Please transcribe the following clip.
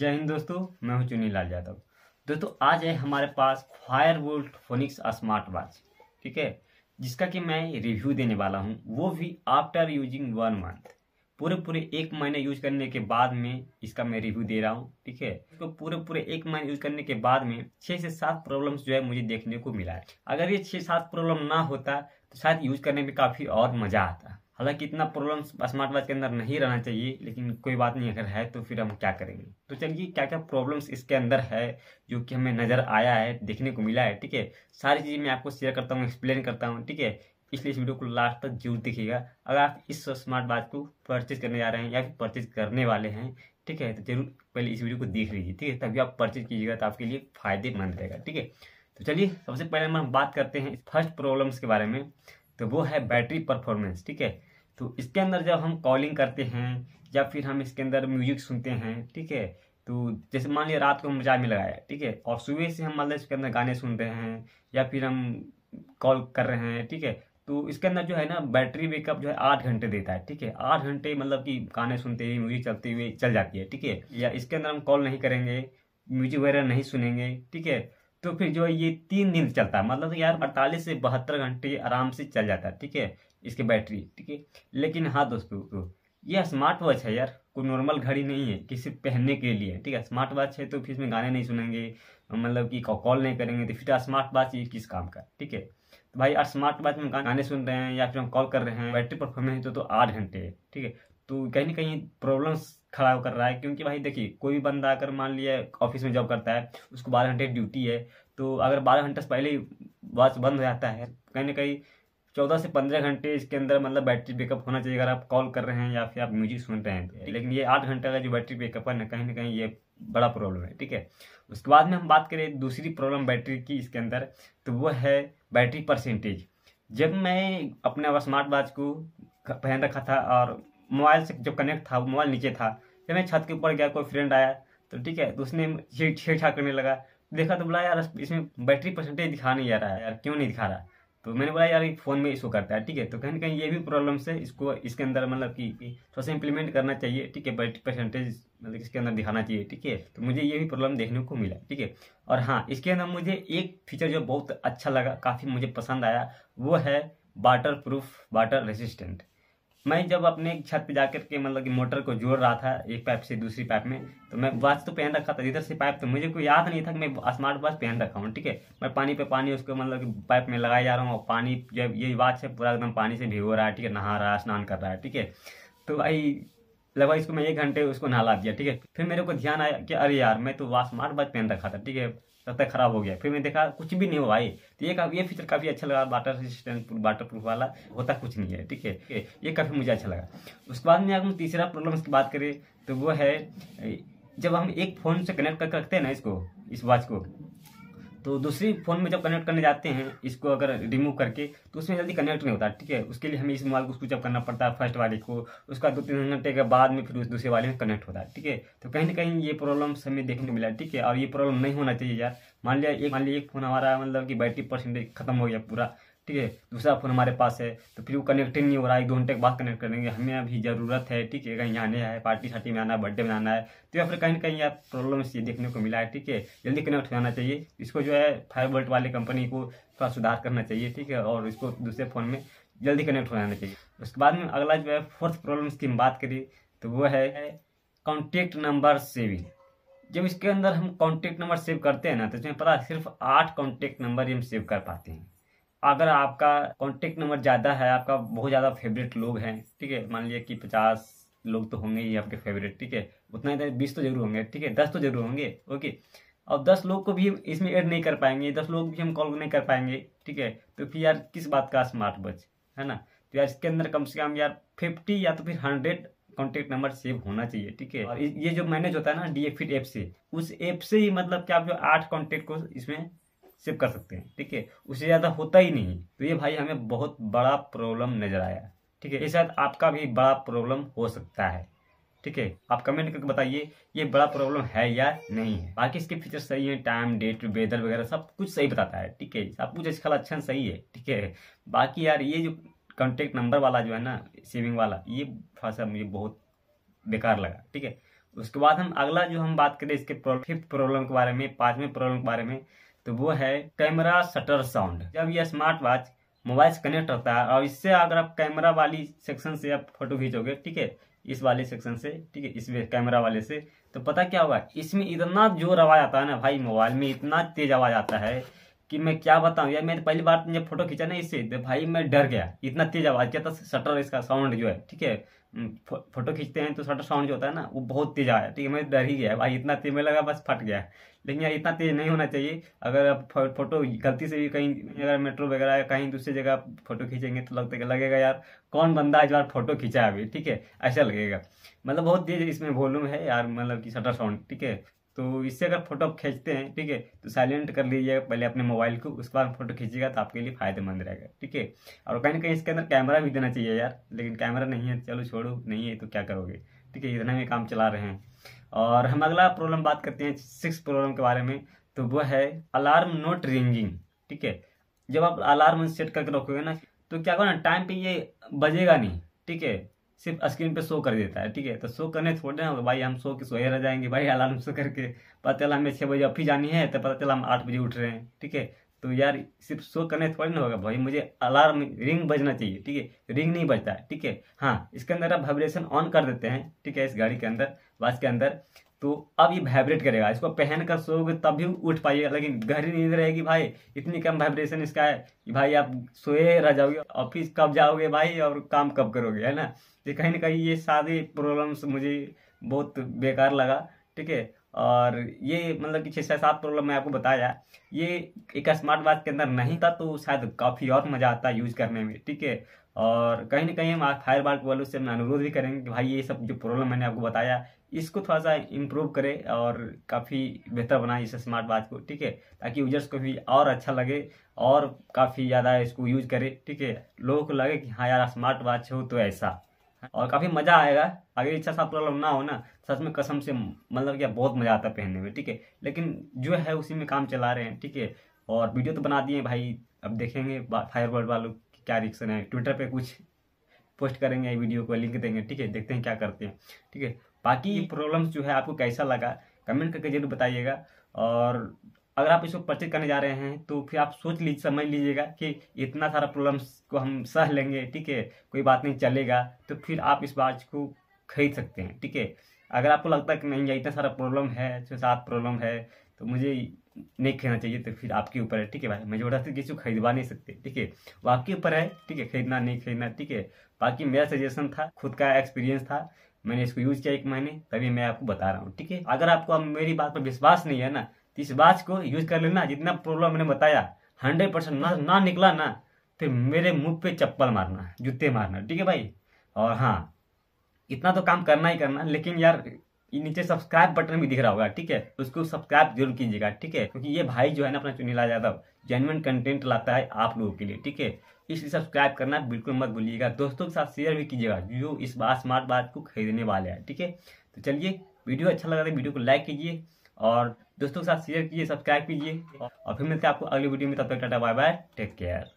जय हिंद दोस्तों मैं हूं चुनी लाल यादव दोस्तों आज है हमारे पास Fire Boltt Phoenix smart watch ठीक है जिसका कि मैं रिव्यू देने वाला हूं वो भी आफ्टर यूजिंग वन मंथ पूरे पूरे एक महीने यूज करने के बाद में इसका मैं रिव्यू दे रहा हूँ ठीक है तो पूरे पूरे एक महीने यूज करने के बाद में छः से सात प्रॉब्लम्स जो है मुझे देखने को मिला है अगर ये छः सात प्रॉब्लम ना होता तो शायद यूज करने में काफ़ी और मज़ा आता हालांकि इतना प्रॉब्लम स्मार्ट वॉच के अंदर नहीं रहना चाहिए लेकिन कोई बात नहीं अगर है तो फिर हम क्या करेंगे तो चलिए क्या क्या प्रॉब्लम्स इसके अंदर है जो कि हमें नज़र आया है देखने को मिला है ठीक है सारी चीज़ें मैं आपको शेयर करता हूँ एक्सप्लेन करता हूँ ठीक है इसलिए इस वीडियो को लास्ट तक जरूर देखिएगा अगर आप इस स्मार्ट वॉच को परचेज करने जा रहे हैं या फिर परचेज करने वाले हैं ठीक है तो जरूर पहले इस वीडियो को देख लीजिए ठीक है तभी आप परचेज कीजिएगा तो आपके लिए फायदेमंद रहेगा ठीक है तो चलिए सबसे पहले हम बात करते हैं फर्स्ट प्रॉब्लम्स के बारे में तो वो है बैटरी परफॉर्मेंस ठीक है तो इसके अंदर जब हम कॉलिंग करते हैं या फिर हम इसके अंदर म्यूजिक सुनते हैं ठीक है तो जैसे मान लिया रात को हम रिचार्ज में लगाया ठीक है और सुबह से हम मतलब इसके अंदर गाने सुन रहे हैं या फिर हम कॉल कर रहे हैं ठीक है तो इसके अंदर जो है ना बैटरी बैकअप जो है आठ घंटे देता है ठीक है आठ घंटे मतलब कि गाने सुनते हुए म्यूजिक चलते हुए चल जाती है ठीक है या इसके अंदर हम कॉल नहीं करेंगे म्यूजिक वगैरह नहीं सुनेंगे ठीक है तो फिर जो है ये तीन दिन चलता है मतलब तो यार अड़तालीस से बहत्तर घंटे आराम से चल जाता है ठीक है इसकी बैटरी ठीक है लेकिन हाँ दोस्तों तो ये स्मार्ट वॉच है यार कोई नॉर्मल घड़ी नहीं है किसी पहनने के लिए ठीक है स्मार्ट वॉच है तो फिर इसमें गाने नहीं सुनेंगे मतलब कि कॉल नहीं करेंगे तो फिर स्मार्ट तो वॉच ये किस काम का ठीक है तो भाई यार स्मार्ट वॉच में गाने सुन रहे हैं या फिर हम कॉल कर रहे हैं बैटरी परफॉर्मेंस तो, तो आठ घंटे है ठीक है तो कहीं ना कहीं प्रॉब्लम्स खड़ा कर रहा है क्योंकि भाई देखिए कोई भी बंदा अगर मान लिया ऑफिस में जॉब करता है उसको बारह घंटे ड्यूटी है तो अगर बारह घंटे से पहले ही वॉच बंद हो जाता है कहीं ना कहीं चौदह से पंद्रह घंटे इसके अंदर मतलब बैटरी बैकअप होना चाहिए अगर आप कॉल कर रहे हैं या फिर आप म्यूजिक सुन रहे हैं तो लेकिन ये आठ घंटे का जो बैटरी बैकअप है ना कहीं ना कहीं ये बड़ा प्रॉब्लम है ठीक है उसके बाद में हम बात करें दूसरी प्रॉब्लम बैटरी की इसके अंदर तो वो है बैटरी परसेंटेज जब मैं अपने स्मार्ट वॉच को पहन रखा था और मोबाइल से जो कनेक्ट था वो मोबाइल नीचे था जब मैं छत के ऊपर गया कोई फ्रेंड आया तो ठीक है तो उसने छेड़छाड़ करने लगा देखा तो बोला यार इसमें बैटरी परसेंटेज दिखा नहीं जा रहा है यार क्यों नहीं दिखा रहा तो मैंने बोला यार फ़ोन में इशू करता है ठीक है तो कहीं ना कहीं ये भी प्रॉब्लम से इसको इसके अंदर मतलब कि थोड़ा सा इंप्लीमेंट करना चाहिए ठीक है बैटरी परसेंटेज मतलब इसके अंदर दिखाना चाहिए ठीक है तो मुझे ये भी प्रॉब्लम देखने को मिला ठीक है और हाँ इसके अंदर मुझे एक फीचर जो बहुत अच्छा लगा काफ़ी मुझे पसंद आया वो है वाटर प्रूफ वाटर रेजिस्टेंट मैं जब अपने छत पे जाकर के मतलब कि मोटर को जोड़ रहा था एक पाइप से दूसरी पाइप में तो मैं वाच तो पहन रखा था इधर से पाइप तो मुझे कोई याद नहीं था कि मैं स्मार्ट वॉच पहन रखा हूँ ठीक है मैं पानी पे पानी उसको मतलब कि पाइप में लगाया जा रहा हूँ और पानी जब ये वाच है पूरा एकदम पानी से भिगो रहा है ठीक है नहा रहा है स्नान कर रहा है ठीक है तो भाई लगभग इसको मैं एक घंटे उसको नहला दिया ठीक है फिर मेरे को ध्यान आया कि अरे यार मैं तो वॉच स्मार्ट वॉच पहन रखा था ठीक है लगता है खराब हो गया फिर मैंने देखा कुछ भी नहीं हुआ भाई तो ये का, ये फीचर काफ़ी अच्छा लगा वाटर रेजिस्टेंट वाटर प्रूफ वाला होता कुछ नहीं है ठीक है ये काफ़ी मुझे अच्छा लगा उसके बाद में अगर हम तीसरा प्रॉब्लम इसकी बात करें तो वो है जब हम एक फ़ोन से कनेक्ट करके रखते हैं ना इसको इस वॉच को तो दूसरी फ़ोन में जब कनेक्ट करने जाते हैं इसको अगर रिमूव करके तो उसमें जल्दी कनेक्ट नहीं होता ठीक है उसके लिए हमें इस मोबाइल को स्विच अप करना पड़ता है फर्स्ट वाले को उसका दो तीन घंटे के बाद में फिर उस दूसरे वाले में कनेक्ट होता है ठीक है तो कहीं ना कहीं ये प्रॉब्लम हमें देखने को मिला ठीक है और ये प्रॉब्लम नहीं होना चाहिए यार मान लिया एक मान लिया एक फ़ोन हमारा मतलब कि बैटरी परसेंटेज खत्म हो गया पूरा ठीक है दूसरा फ़ोन हमारे पास है तो फिर वो कनेक्ट नहीं हो रहा है एक दो घंटे के बाद कनेक्ट करेंगे हमें अभी ज़रूरत है ठीक है कहीं आने है पार्टी शार्टी में आना है बर्थडे में आना है तो या फिर कहीं ना कहीं यार प्रॉब्लम ये देखने को मिला है ठीक है जल्दी कनेक्ट जाना चाहिए इसको जो है फाइव वोल्ट वाली कंपनी को थोड़ा सुधार करना चाहिए ठीक है और इसको दूसरे फ़ोन में जल्दी कनेक्ट हो जाना चाहिए उसके बाद में अगला जो है फोर्थ प्रॉब्लम्स की हम बात करें तो वो है कॉन्टेक्ट नंबर सेविंग जब इसके अंदर हम कॉन्टेक्ट नंबर सेव करते हैं ना तो इसमें पता सिर्फ आठ कॉन्टेक्ट नंबर ही हम सेव कर पाते हैं अगर आपका कॉन्टेक्ट नंबर ज़्यादा है आपका बहुत ज़्यादा फेवरेट लोग हैं ठीक है मान लीजिए कि पचास लोग तो होंगे ही आपके फेवरेट ठीक है उतना ही तो बीस तो जरूर होंगे ठीक है दस तो जरूर होंगे ओके और दस लोग को भी इसमें ऐड नहीं कर पाएंगे दस लोग भी हम कॉल नहीं कर पाएंगे ठीक है तो फिर यार किस बात का स्मार्ट वॉच है ना तो यार इसके अंदर कम से कम यार फिफ्टी या तो फिर हंड्रेड कॉन्टेक्ट नंबर सेव होना चाहिए ठीक है और ये जो मैनेज होता है ना डी एफ ऐप से उस ऐप से ही मतलब कि आप जो आठ कॉन्टेक्ट को इसमें सेव कर सकते हैं ठीक है उससे ज़्यादा होता ही नहीं तो ये भाई हमें बहुत बड़ा प्रॉब्लम नज़र आया ठीक है ये शायद आपका भी बड़ा प्रॉब्लम हो सकता है ठीक है आप कमेंट करके बताइए ये बड़ा प्रॉब्लम है या नहीं है बाकी इसके फीचर सही है टाइम डेट वेदर वगैरह सब कुछ सही बताता है ठीक है सब कुछ इसका अच्छा सही है ठीक है बाकी यार ये जो कॉन्टेक्ट नंबर वाला जो है ना सेविंग वाला ये थोड़ा सा मुझे बहुत बेकार लगा ठीक है उसके बाद हम अगला जो हम बात करें इसके फिफ्थ प्रॉब्लम के बारे में पाँचवें प्रॉब्लम के बारे में तो वो है कैमरा शटर साउंड जब ये स्मार्ट वॉच मोबाइल से कनेक्ट होता है और इससे अगर आप कैमरा वाली सेक्शन से आप फोटो खींचोगे ठीक है इस वाले सेक्शन से ठीक है इसमें कैमरा वाले से तो पता क्या होगा इसमें इतना जोर आवाज़ आता है ना भाई मोबाइल में इतना तेज आवाज़ आता है कि मैं क्या बताऊं यार मैंने पहली बार जब फोटो खींचा ना इससे तो भाई मैं डर गया इतना तेज आवाज क्या था शटर इसका साउंड जो है ठीक है फोटो खींचते हैं तो शटर साउंड जो होता है ना वो बहुत तेज आया ठीक है मैं डर ही गया भाई इतना तेज में लगा बस फट गया लेकिन यार इतना तेज नहीं होना चाहिए अगर आप फोटो गलती से भी कहीं अगर मेट्रो वगैरह या कहीं दूसरी जगह फोटो खींचेंगे तो लगता लगेगा यार कौन बंदा इस बार फोटो खींचा अभी ठीक है ऐसा लगेगा मतलब बहुत तेज इसमें वॉल्यूम है यार मतलब कि शटर साउंड ठीक है तो इससे अगर फोटो आप खींचते हैं ठीक है तो साइलेंट कर लीजिएगा पहले अपने मोबाइल को उसके बाद फोटो खींचेगा तो आपके लिए फायदेमंद रहेगा ठीक है और कहीं ना कहीं इसके अंदर कैमरा भी देना चाहिए यार लेकिन कैमरा नहीं है चलो छोड़ो नहीं है तो क्या करोगे ठीक है इतना में काम चला रहे हैं और हम अगला प्रॉब्लम बात करते हैं सिक्स प्रॉब्लम के बारे में तो वो है अलार्म नोट रिंगिंग ठीक है जब आप अलार्म सेट करके रखोगे ना तो क्या करो ना टाइम पे ये बजेगा नहीं ठीक है सिर्फ स्क्रीन पे शो कर देता है ठीक है तो शो करने थोड़े ना भाई हम शो के सोए रह जाएंगे भाई अलार्म शो करके पता चला हमें छः बजे ऑफिस जानी है तो पता चला हम आठ बजे उठ रहे हैं ठीक है तो यार सिर्फ शो करने थोड़ी ना होगा भाई मुझे अलार्म रिंग बजना चाहिए ठीक है रिंग नहीं बजता है ठीक है हाँ इसके अंदर आप वाइब्रेशन ऑन कर देते हैं ठीक है इस गाड़ी के अंदर बस के अंदर तो अब ये वाइब्रेट करेगा इसको पहन कर सोओगे तब भी उठ पाइएगा लेकिन गहरी नींद रहेगी भाई इतनी कम वाइब्रेशन इसका है कि भाई आप सोए रह जाओगे ऑफिस कब जाओगे भाई और काम कब करोगे है ना ये कहीं ना कहीं ये सारी प्रॉब्लम्स मुझे बहुत बेकार लगा ठीक है और ये मतलब कि छः से सात प्रॉब्लम तो मतलब मैं आपको बताया ये एक स्मार्ट वॉच के अंदर नहीं था तो शायद काफ़ी और मज़ा आता यूज़ करने में ठीक है और कहीं ना कहीं हम फायर बार्ट वालों से अनुरोध भी करेंगे कि भाई ये सब जो प्रॉब्लम मैंने आपको बताया इसको थोड़ा सा इम्प्रूव करें और काफ़ी बेहतर बनाए इस स्मार्ट वॉच को ठीक है ताकि यूजर्स को भी और अच्छा लगे और काफ़ी ज़्यादा इसको यूज करें ठीक है लोगों को लगे कि हाँ यार स्मार्ट वॉच हो तो ऐसा और काफ़ी मज़ा आएगा अगर इच्छा सा आप लोग ना हो ना सच में कसम से मतलब क्या बहुत मज़ा आता है पहनने में ठीक है लेकिन जो है उसी में काम चला रहे हैं ठीक है और वीडियो तो बना दिए भाई अब देखेंगे फायर वर्ड वालों की क्या रिएक्शन है ट्विटर पर कुछ पोस्ट करेंगे वीडियो को लिंक देंगे ठीक है देखते हैं क्या करते हैं ठीक है बाकी प्रॉब्लम्स जो है आपको कैसा लगा कमेंट करके जरूर बताइएगा और अगर आप इसको परचेज करने जा रहे हैं तो फिर आप सोच लीजिए समझ लीजिएगा कि इतना सारा प्रॉब्लम्स को हम सह लेंगे ठीक है कोई बात नहीं चलेगा तो फिर आप इस बात को खरीद सकते हैं ठीक है अगर आपको लगता है कि नहीं इतना सारा प्रॉब्लम है छः सात प्रॉब्लम है तो मुझे नहीं खरीदना चाहिए तो फिर आपके ऊपर है ठीक है भाई मैं जबरदस्ती किसी को खरीदवा नहीं सकते ठीक है वो आपके ऊपर है ठीक है खरीदना नहीं खरीदना ठीक है बाकी मेरा सजेशन था खुद का एक्सपीरियंस था मैंने इसको यूज़ किया एक महीने तभी मैं आपको बता रहा हूँ ठीक है अगर आपको मेरी बात पर विश्वास नहीं है ना तो इस बात को यूज कर लेना जितना प्रॉब्लम मैंने बताया हंड्रेड परसेंट ना ना निकला ना तो मेरे मुंह पे चप्पल मारना जूते मारना ठीक है भाई और हाँ इतना तो काम करना ही करना लेकिन यार नीचे सब्सक्राइब बटन भी दिख रहा होगा ठीक है उसको सब्सक्राइब जरूर कीजिएगा ठीक है क्योंकि ये भाई जो है ना अपना चुनीला यादव जेनुअन कंटेंट लाता है आप लोगों के लिए ठीक है इसलिए सब्सक्राइब करना बिल्कुल मत भूलिएगा दोस्तों के साथ शेयर भी कीजिएगा जो इस बार स्मार्ट बात को खरीदने वाले हैं ठीक है तो चलिए वीडियो अच्छा लगा तो वीडियो को लाइक कीजिए और दोस्तों के साथ शेयर कीजिए सब्सक्राइब कीजिए और फिर मिलते हैं आपको अगली वीडियो में तब तक tata bye bye take care